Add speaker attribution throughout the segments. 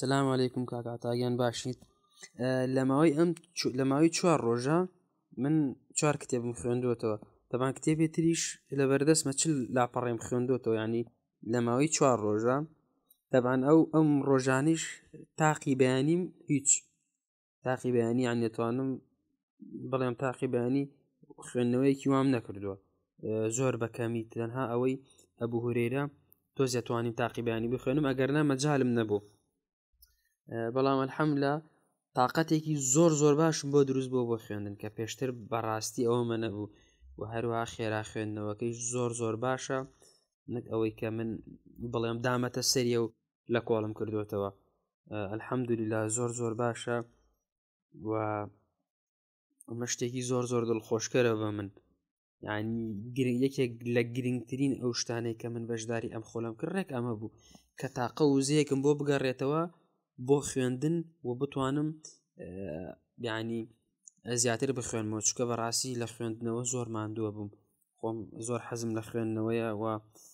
Speaker 1: سلام عیکم کاکاتاگیان باشیت لە ماوەی ئەم لە ماوەی چوار ڕۆژە من چوار کتێبم خوێندوتەوە دەبان کتێبی تریش لە بەردەستمە چل لاپەڕێم خوێندوتەوە ینی لە ماوەی چوار ڕۆژە دەبان ئەو ئەم ڕۆژانیش تاقی بەیانیم هیچ تاقی بەیانی یان نێتوانم بڵێم تاقی بەیانی خوێندنەوەیکی وام نەکردووە زۆر بەکەمی تەنها ئەوەی ئەبوو هورێرە تۆ زیاتوانیم تاقیبیانی بخوێنم ئەگەر نە مەجاالم نەبوو بەڵام الحەملە تااقەتێکی زۆر زۆر باشم بۆ دروست بۆ بۆ خوێندن کە پێشتر بەڕاستی ئەوە منە بوو و هەروە خێرا خوێندنەوەکەی زۆر زۆر باشە نەک ئەوەی کە من بڵێم دامەتە سریە و لە کۆڵم کردوێتەوە ئەلحەمدولیلا زۆر زۆر باشە و ئەمە شتێکی زۆر زۆر دڵخۆشکەرە بە من ینی یەکێک لە گرنگترین ئەو شتانەی کە من بەشداری ئەم خۆلم کرد ڕێک ئەمە بوو کە تاقە و زیەکم بۆ بگەڕێتەوە بۆ خوێندن و بتوانم ینی زیاتر بخوێنمەوە چکە بەڕاستی لە خوێندنەوە زۆر مادووە بووم خۆم زۆر حەزم لە خوێندنەوەیە و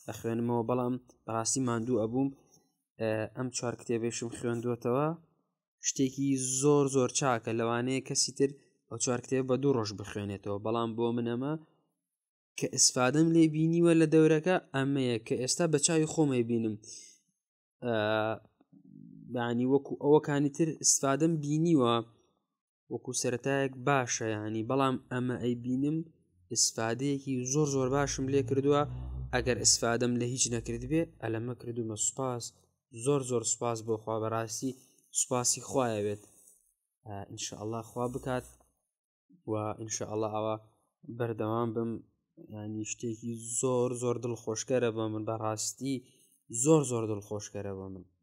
Speaker 1: لە خوێنمەوە بەڵام بەڕاستی مادوو ئەبووم ئەم چوار کتێبێشم خوێندوێتەوە شتێکی زۆر زۆر چاکە لەوانەیە کەسی تر ئەو چوار کتێب بە دوو ڕۆژ بخوێنێتەوە بەڵام بۆ منەمە کە ئسفادەم لێ بینیوە لە دەورەکە ئەمەیە کە ئێستا بە چاوی خۆمەی بینم بەانی وەکو ئەوەکانی تر استفادەم بینیوە وەکو سەتایەک باشە ینی بەڵام ئەمە ئەی بینم ئسفادەیەکی زۆر زۆر باشم لێ کردووە ئەگەر ئسفادەم لە هیچ نەکرد بێ ئەلەمە کردومە سوپاس زۆر زۆر سوپاس بۆ خوا بەڕاستی سوپاسی خوایە بێت ئینشاءله خوا بکات و ئینشاءله ئەوە بەردەوام بم ینی شتێکی زۆر زۆر دڵخۆشکەرە بە من بەڕاستی زۆر زۆر دڵخۆشکەرە بە من